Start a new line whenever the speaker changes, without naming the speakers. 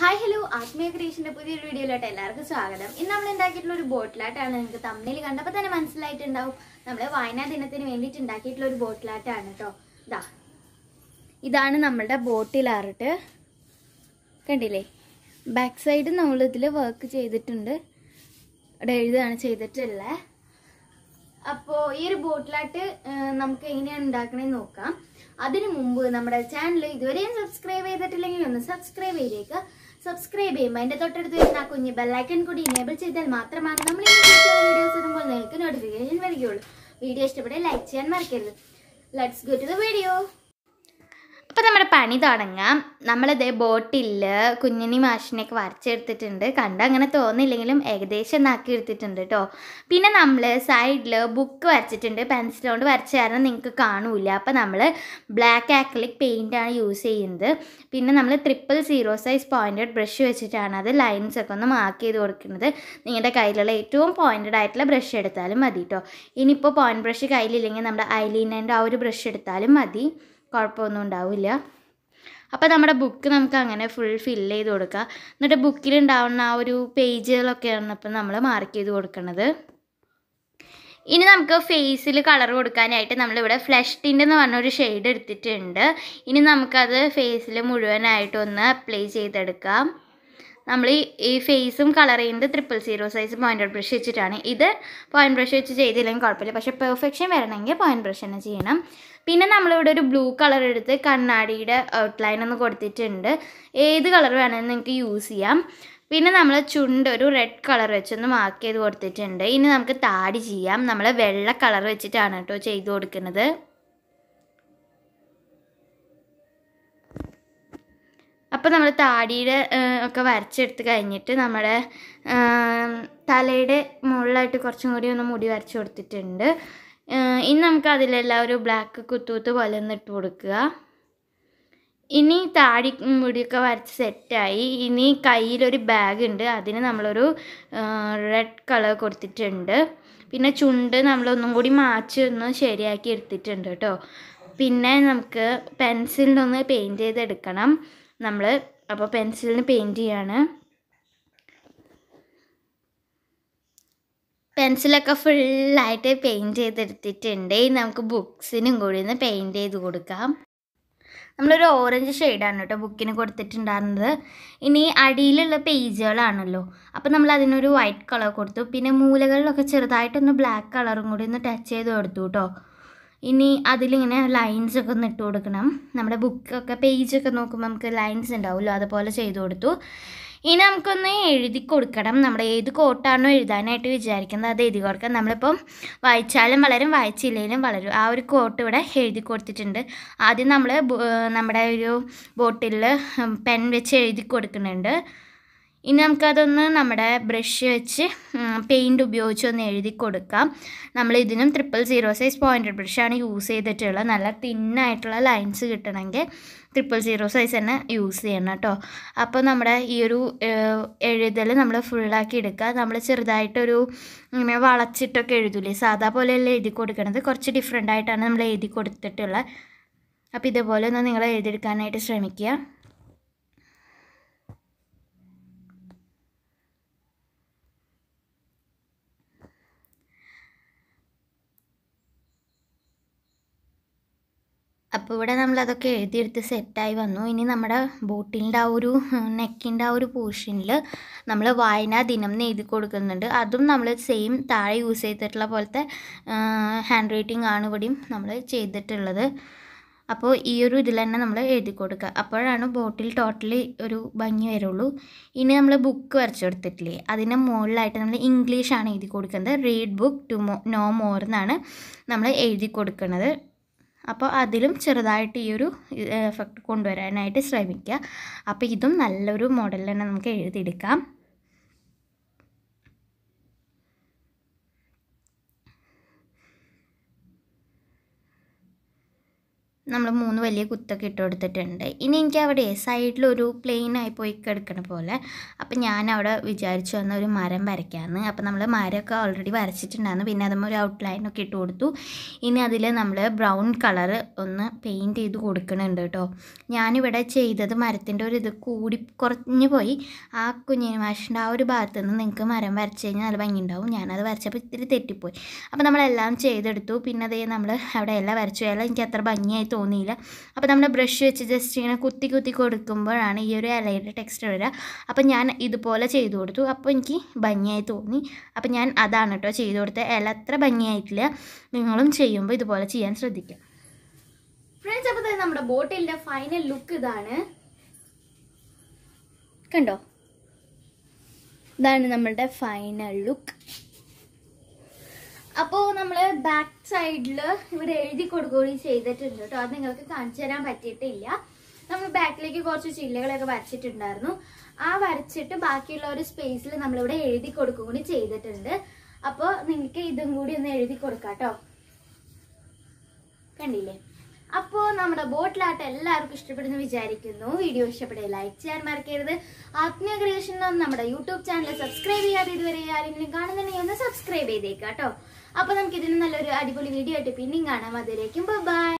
hi hello ആത്മീയ ക്രിയേഷന്റെ പുതിയൊരു വീഡിയോയിലോട്ട് എല്ലാവർക്കും സ്വാഗതം ഇന്ന് നമ്മൾ ഉണ്ടാക്കിയിട്ടുള്ള ഒരു ബോട്ടിലാട്ടാണ് നിങ്ങൾക്ക് തമ്മിൽ കണ്ടപ്പോൾ തന്നെ മനസ്സിലായിട്ടുണ്ടാവും നമ്മൾ വായനാ ദിനത്തിന് വേണ്ടിയിട്ട് ഉണ്ടാക്കിയിട്ടുള്ള ഒരു ബോട്ടിലാട്ടാണ് കേട്ടോ ഇതാ ഇതാണ് നമ്മളുടെ ബോട്ടിലാർട്ട് കണ്ടില്ലേ ബാക്ക് സൈഡ് നമ്മൾ ഇതിൽ വർക്ക് ചെയ്തിട്ടുണ്ട് ഇവിടെ എഴുതാണ് ചെയ്തിട്ടുള്ളത് അപ്പോൾ ഈ ഒരു ബോട്ടിലാട്ട് നമുക്ക് എങ്ങനെയാണ് ഉണ്ടാക്കണേന്ന് നോക്കാം അതിനു മുമ്പ് നമ്മുടെ ചാനൽ ഇതുവരെയും സബ്സ്ക്രൈബ് ചെയ്തിട്ടില്ലെങ്കിൽ ഒന്ന് സബ്സ്ക്രൈബ് ചെയ്തേക്കുക സബ്സ്ക്രൈബ് ചെയ്യുമ്പോൾ അതിൻ്റെ തൊട്ടടുത്ത് വരുന്ന കുഞ്ഞ് ബെല്ലൈക്കൺ കൂടി ഇനേബിൾ ചെയ്താൽ മാത്രമാണ് നമ്മൾ ഈ വീഡിയോസ് വരുമ്പോൾ നിങ്ങൾക്ക് നോട്ടിഫിക്കേഷൻ വരികയുള്ളൂ വീഡിയോ ഇഷ്ടപ്പെട്ടാൽ ലൈക്ക് ചെയ്യാൻ മറക്കരുത് let's go to the video അപ്പം നമ്മുടെ പണി തുടങ്ങാം നമ്മളിതേ ബോട്ടിൽ കുഞ്ഞിനി മാഷിനെയൊക്കെ വരച്ചെടുത്തിട്ടുണ്ട് കണ്ട അങ്ങനെ തോന്നില്ലെങ്കിലും ഏകദേശം നാക്കി എടുത്തിട്ടുണ്ട് കേട്ടോ പിന്നെ നമ്മൾ സൈഡിൽ ബുക്ക് വരച്ചിട്ടുണ്ട് പെൻസിൽ കൊണ്ട് വരച്ച കാരണം നിങ്ങൾക്ക് കാണൂല അപ്പം നമ്മൾ ബ്ലാക്ക് ആക്രിലിക് പെയിൻറ്റാണ് യൂസ് ചെയ്യുന്നത് പിന്നെ നമ്മൾ triple zero size pointed brush വെച്ചിട്ടാണ് അത് ലൈൻസ് ഒക്കെ ഒന്ന് മാർക്ക് ചെയ്ത് കൊടുക്കുന്നത് നിങ്ങളുടെ കയ്യിലുള്ള ഏറ്റവും പോയിൻറ്റഡ് ആയിട്ടുള്ള ബ്രഷ് എടുത്താലും മതി കേട്ടോ ഇനിയിപ്പോൾ പോയിൻറ്റ് ബ്രഷ് കയ്യിലില്ലെങ്കിൽ നമ്മുടെ ഐലീനൻ്റെ ആ ഒരു ബ്രഷ് എടുത്താലും മതി കുഴപ്പമൊന്നും ഉണ്ടാവില്ല അപ്പോൾ നമ്മുടെ ബുക്ക് നമുക്ക് അങ്ങനെ ഫുൾ ഫില്ല് ചെയ്ത് കൊടുക്കുക എന്നിട്ട് ബുക്കിലുണ്ടാവുന്ന ആ ഒരു പേജുകളൊക്കെയാണ് ഇപ്പം നമ്മൾ മാർക്ക് ചെയ്ത് കൊടുക്കുന്നത് ഇനി നമുക്ക് ഫേസിൽ കളർ കൊടുക്കാനായിട്ട് നമ്മളിവിടെ ഫ്ലഷ് ടിൻ്റ് എന്ന് പറഞ്ഞൊരു ഷെയ്ഡ് എടുത്തിട്ടുണ്ട് ഇനി നമുക്കത് ഫേസിൽ മുഴുവനായിട്ടൊന്ന് അപ്ലൈ ചെയ്തെടുക്കാം നമ്മൾ ഈ ഫേസും കളർ ചെയ്യുന്നത് triple zero size point brush വെച്ചിട്ടാണ് ഇത് പോയിൻറ്റ് ബ്രഷ് വെച്ച് ചെയ്തില്ലെങ്കിൽ കുഴപ്പമില്ല പക്ഷേ പെർഫെക്ഷൻ വരണമെങ്കിൽ പോയിൻറ്റ് ബ്രഷ് തന്നെ ചെയ്യണം പിന്നെ നമ്മളിവിടെ ഒരു ബ്ലൂ കളർ എടുത്ത് കണ്ണാടിയുടെ ഔട്ട്ലൈൻ ഒന്ന് കൊടുത്തിട്ടുണ്ട് ഏത് കളർ വേണമെന്ന് നിങ്ങൾക്ക് യൂസ് ചെയ്യാം പിന്നെ നമ്മൾ ചുണ്ട് ഒരു റെഡ് കളർ വെച്ചൊന്ന് മാർക്ക് ചെയ്ത് കൊടുത്തിട്ടുണ്ട് ഇനി നമുക്ക് താടി ചെയ്യാം നമ്മൾ വെള്ള കളർ വെച്ചിട്ടാണ് കേട്ടോ ചെയ്ത് കൊടുക്കുന്നത് അപ്പോൾ നമ്മൾ താടിയുടെ ഒക്കെ വരച്ചെടുത്ത് കഴിഞ്ഞിട്ട് നമ്മുടെ തലയുടെ മുകളിലായിട്ട് കുറച്ചും കൂടി ഒന്ന് മുടി വരച്ച് കൊടുത്തിട്ടുണ്ട് ഇനി നമുക്ക് അതിലെല്ലാം ഒരു ബ്ലാക്ക് കുത്തുകുത്ത് പോലെ ഒന്ന് ഇട്ട് കൊടുക്കുക ഇനി താടി മുടിയൊക്കെ വരച്ച് സെറ്റായി ഇനി കയ്യിലൊരു ബാഗ് ഉണ്ട് അതിന് നമ്മളൊരു റെഡ് കളർ കൊടുത്തിട്ടുണ്ട് പിന്നെ ചുണ്ട് നമ്മളൊന്നും കൂടി മാച്ച് ഒന്ന് ശരിയാക്കി എടുത്തിട്ടുണ്ട് കേട്ടോ പിന്നെ നമുക്ക് പെൻസിലിനൊന്ന് പെയിൻറ്റ് ചെയ്തെടുക്കണം നമ്മൾ അപ്പോൾ പെൻസിലിന് പെയിൻറ്റ് ചെയ്യാണ് പെൻസിലൊക്കെ ഫുള്ളായിട്ട് പെയിൻറ്റ് ചെയ്തെടുത്തിട്ടുണ്ട് ഇനി നമുക്ക് ബുക്സിനും കൂടി ഒന്ന് പെയിൻറ്റ് ചെയ്ത് കൊടുക്കാം നമ്മളൊരു ഓറഞ്ച് ഷെയ്ഡാണ് കേട്ടോ ബുക്കിന് കൊടുത്തിട്ടുണ്ടായിരുന്നത് ഇനി അടിയിലുള്ള പേജുകളാണല്ലോ അപ്പോൾ നമ്മൾ അതിനൊരു വൈറ്റ് കളർ കൊടുത്തു പിന്നെ മൂലകളിലൊക്കെ ചെറുതായിട്ടൊന്ന് ബ്ലാക്ക് കളറും കൂടി ഒന്ന് ടച്ച് ചെയ്ത് കൊടുത്തു കേട്ടോ ഇനി അതിലിങ്ങനെ ലൈൻസ് ഒക്കെ ഒന്ന് ഇട്ട് കൊടുക്കണം നമ്മുടെ ബുക്കൊക്കെ പേജൊക്കെ നോക്കുമ്പോൾ നമുക്ക് ലൈൻസ് ഉണ്ടാവുമല്ലോ അതുപോലെ ചെയ്തു കൊടുത്തു ഇനി നമുക്കൊന്ന് എഴുതി കൊടുക്കണം നമ്മൾ ഏത് കോട്ടാണോ എഴുതാനായിട്ട് വിചാരിക്കുന്നത് അത് എഴുതി കൊടുക്കാം നമ്മളിപ്പം വായിച്ചാലും വളരും വായിച്ചില്ലെങ്കിലും വളരും ആ ഒരു കോട്ട് ഇവിടെ എഴുതി കൊടുത്തിട്ടുണ്ട് ആദ്യം നമ്മൾ നമ്മുടെ ഒരു ബോട്ടിലിൽ പെൻ വെച്ച് എഴുതി കൊടുക്കുന്നുണ്ട് ഇനി നമുക്കതൊന്ന് നമ്മുടെ ബ്രഷ് വെച്ച് പെയിൻറ് ഉപയോഗിച്ച് ഒന്ന് എഴുതി കൊടുക്കാം നമ്മൾ ഇതിനും ട്രിപ്പിൾ സീറോ സൈസ് പോയിൻറ്റഡ് ബ്രഷാണ് യൂസ് ചെയ്തിട്ടുള്ളത് നല്ല തിന്നായിട്ടുള്ള ലൈൻസ് കിട്ടണമെങ്കിൽ ട്രിപ്പിൾ സീറോ സൈസ് തന്നെ യൂസ് ചെയ്യണം കേട്ടോ അപ്പോൾ നമ്മുടെ ഈ ഒരു എഴുതൽ നമ്മൾ ഫുള്ളാക്കി എടുക്കുക നമ്മൾ ചെറുതായിട്ടൊരു ഇങ്ങനെ വളച്ചിട്ടൊക്കെ എഴുതൂലേ സാധാ പോലെയല്ല എഴുതി കൊടുക്കണത് കുറച്ച് ഡിഫറെൻ്റ് ആയിട്ടാണ് നമ്മൾ എഴുതി കൊടുത്തിട്ടുള്ളത് അപ്പോൾ ഇതുപോലെ ഒന്ന് നിങ്ങൾ എഴുതിയെടുക്കാനായിട്ട് ശ്രമിക്കുക അപ്പോൾ ഇവിടെ നമ്മൾ അതൊക്കെ എഴുതിയെടുത്ത് സെറ്റായി വന്നു ഇനി നമ്മുടെ ബോട്ടിലിൻ്റെ ആ ഒരു നെക്കിൻ്റെ ആ ഒരു പോർഷനിൽ നമ്മൾ വായനാ ദിനം എന്ന് എഴുതി കൊടുക്കുന്നുണ്ട് അതും നമ്മൾ സെയിം താഴെ യൂസ് ചെയ്തിട്ടുള്ള പോലത്തെ ഹാൻഡ് റൈറ്റിംഗ് ആണ് ഇവിടെയും നമ്മൾ ചെയ്തിട്ടുള്ളത് അപ്പോൾ ഈ ഒരു ഇതിൽ തന്നെ നമ്മൾ എഴുതി കൊടുക്കുക അപ്പോഴാണ് ബോട്ടിൽ ടോട്ടലി ഒരു ഭംഗി വരുള്ളൂ ഇനി നമ്മൾ ബുക്ക് വരച്ചു കൊടുത്തിട്ടില്ലേ അതിൻ്റെ മുകളിലായിട്ട് നമ്മൾ ഇംഗ്ലീഷാണ് എഴുതി കൊടുക്കുന്നത് read book to more no more എന്നാണ് നമ്മൾ എഴുതി കൊടുക്കുന്നത് അപ്പോൾ അതിലും ചെറുതായിട്ട് ഈ ഒരു എഫക്റ്റ് കൊണ്ടുവരാനായിട്ട് ശ്രമിക്കുക അപ്പോൾ ഇതും നല്ലൊരു മോഡൽ തന്നെ നമുക്ക് എഴുതിയെടുക്കാം നമ്മൾ മൂന്ന് വലിയ കുത്തൊക്കെ ഇട്ട് കൊടുത്തിട്ടുണ്ട് ഇനി എനിക്ക് അവിടെ സൈഡിലൊരു പ്ലെയിനായി പോയി കിടക്കണ പോലെ അപ്പം ഞാൻ അവിടെ വിചാരിച്ചു വന്ന ഒരു മരം വരയ്ക്കാമെന്ന് അപ്പം നമ്മൾ മരമൊക്കെ ഓൾറെഡി വരച്ചിട്ടുണ്ടായിരുന്നു പിന്നെ അതുമ്പോൾ ഒരു ഔട്ട്ലൈനൊക്കെ ഇട്ട് കൊടുത്തു ഇനി അതിൽ നമ്മൾ ബ്രൗൺ കളർ ഒന്ന് പെയിൻറ്റ് ചെയ്ത് കൊടുക്കണുണ്ട് കേട്ടോ ഞാനിവിടെ ചെയ്തത് മരത്തിൻ്റെ ഒരു ഇത് കൂടി കുറഞ്ഞു പോയി ആ കുഞ്ഞിന് മാഷിൻ്റെ ആ ഒരു ഭാഗത്ത് നിന്ന് നിങ്ങൾക്ക് മരം വരച്ച് കഴിഞ്ഞാൽ നല്ല ഭംഗി ഉണ്ടാവും ഞാനത് വരച്ചപ്പോൾ ഇത്തിരി തെറ്റിപ്പോയി അപ്പോൾ നമ്മളെല്ലാം ചെയ്തെടുത്തു പിന്നെ അതേ നമ്മൾ അവിടെ എല്ലാം വരച്ചു എല്ലാം എനിക്ക് അത്ര ഭംഗിയായി തോന്നിയില്ല അപ്പോൾ നമ്മൾ ബ്രഷ് വെച്ച് ജസ്റ്റ് ഇങ്ങനെ കുത്തി കുത്തി കൊടുക്കുമ്പോഴാണ് ഈ ഒരു ഇലയുടെ ടെക്സ്റ്റർ വരിക അപ്പം ഞാൻ ഇതുപോലെ ചെയ്ത് കൊടുത്തു അപ്പോൾ എനിക്ക് ഭംഗിയായി തോന്നി അപ്പം ഞാൻ അതാണ് കേട്ടോ ചെയ്ത് കൊടുത്ത ഇല അത്ര ഭംഗിയായിട്ടില്ല നിങ്ങളും ചെയ്യുമ്പോൾ ഇതുപോലെ ചെയ്യാൻ ശ്രദ്ധിക്കാം ഫ്രണ്ട്സ് അപ്പോൾ തന്നെ നമ്മുടെ ബോട്ടിലിൻ്റെ ഫൈനൽ ലുക്ക് ഇതാണ് കണ്ടോ ഇതാണ് നമ്മളുടെ ഫൈനൽ ലുക്ക് നമ്മൾ ബാക്ക് സൈഡിൽ ഇവിടെ എഴുതി കൊടുക്കുകയും ചെയ്തിട്ടുണ്ട് കേട്ടോ അത് നിങ്ങൾക്ക് കാണിച്ചു തരാൻ പറ്റിയിട്ടില്ല നമ്മൾ ബാക്കിലേക്ക് കുറച്ച് ചില്ലകളൊക്കെ വരച്ചിട്ടുണ്ടായിരുന്നു ആ വരച്ചിട്ട് ബാക്കിയുള്ള ഒരു സ്പേസിൽ നമ്മളിവിടെ എഴുതി കൊടുക്കുകയും ചെയ്തിട്ടുണ്ട് അപ്പോൾ നിങ്ങൾക്ക് ഇതും കൂടി ഒന്ന് എഴുതി കൊടുക്കാം കേട്ടോ കണ്ടില്ലേ അപ്പോ നമ്മുടെ ബോട്ടിലാട്ട് എല്ലാവർക്കും ഇഷ്ടപ്പെടുന്നു വിചാരിക്കുന്നു വീഡിയോ ഇഷ്ടപ്പെടുക ലൈക്ക് ചെയ്യാൻ മറക്കരുത് ആത്മീയ ക്രിയേഷൻ നമ്മുടെ യൂട്യൂബ് ചാനൽ സബ്സ്ക്രൈബ് ചെയ്യാതെ ഇതുവരെ ആരെങ്കിലും കാണുന്നുണ്ടെങ്കിൽ ഒന്ന് സബ്സ്ക്രൈബ് ചെയ്തേക്കാം കേട്ടോ അപ്പോൾ നമുക്ക് ഇതിന് നല്ലൊരു അടിപൊളി വീഡിയോ ആയിട്ട് പിന്നെയും കാണാം അതിലേക്കും ബൈ